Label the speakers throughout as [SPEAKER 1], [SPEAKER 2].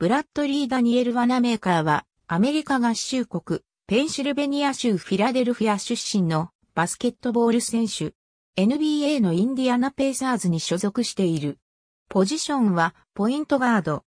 [SPEAKER 1] ブラッドリー・ダニエル・ワナメーカーは、アメリカ合衆国、ペンシルベニア州フィラデルフィア出身のバスケットボール選手。NBA のインディアナ・ペイサーズに所属している。ポジションは、ポイントガード。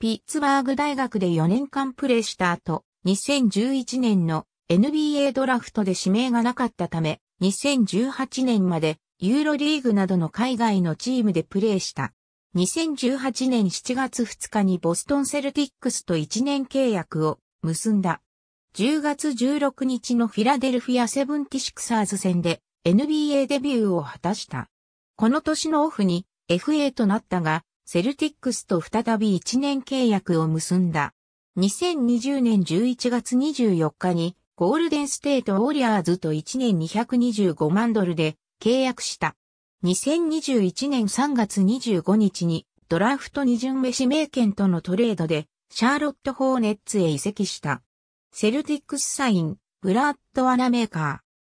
[SPEAKER 1] ピッツバーグ大学で4年間プレーした後、2011年の NBA ドラフトで指名がなかったため、2018年までユーロリーグなどの海外のチームでプレーした。2018年7月2日にボストンセルティックスと1年契約を結んだ。10月16日のフィラデルフィアセブンティシクサーズ戦で NBA デビューを果たした。この年のオフに FA となったが、セルティックスと再び1年契約を結んだ。2020年11月24日にゴールデンステートウォリアーズと1年225万ドルで契約した。2021年3月25日にドラフト二巡目指名権とのトレードでシャーロット・ホーネッツへ移籍した。セルティックスサイン、ブラッド・アナメーカー。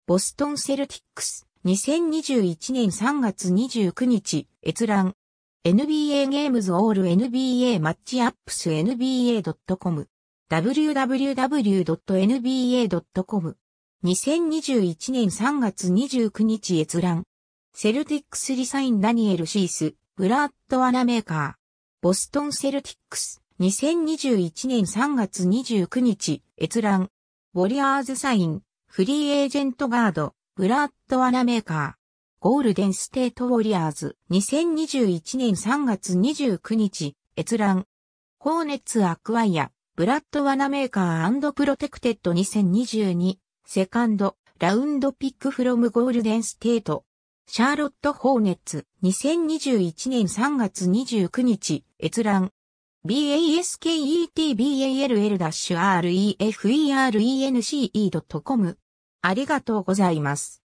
[SPEAKER 1] ボストン・セルティックス、2021年3月29日、閲覧。NBA ゲームズオール NBA マッチアップス NBA.com www.nba.com 2021年3月29日閲覧セルティックスリサインダニエル・シース、ブラッドアナメーカー。ボストンセルティックス、2021年3月29日、閲覧。ウォリアーズサイン、フリーエージェントガード、ブラッドアナメーカー。ゴールデンステートウォリアーズ、2021年3月29日、閲覧。ホーネッツアクワイア、ブラッドワナメーカープロテクテッド2022、セカンド、ラウンドピックフロムゴールデンステート、シャーロット・ホーネッツ、2021年3月29日、閲覧。basketball-reference.com ありがとうございます。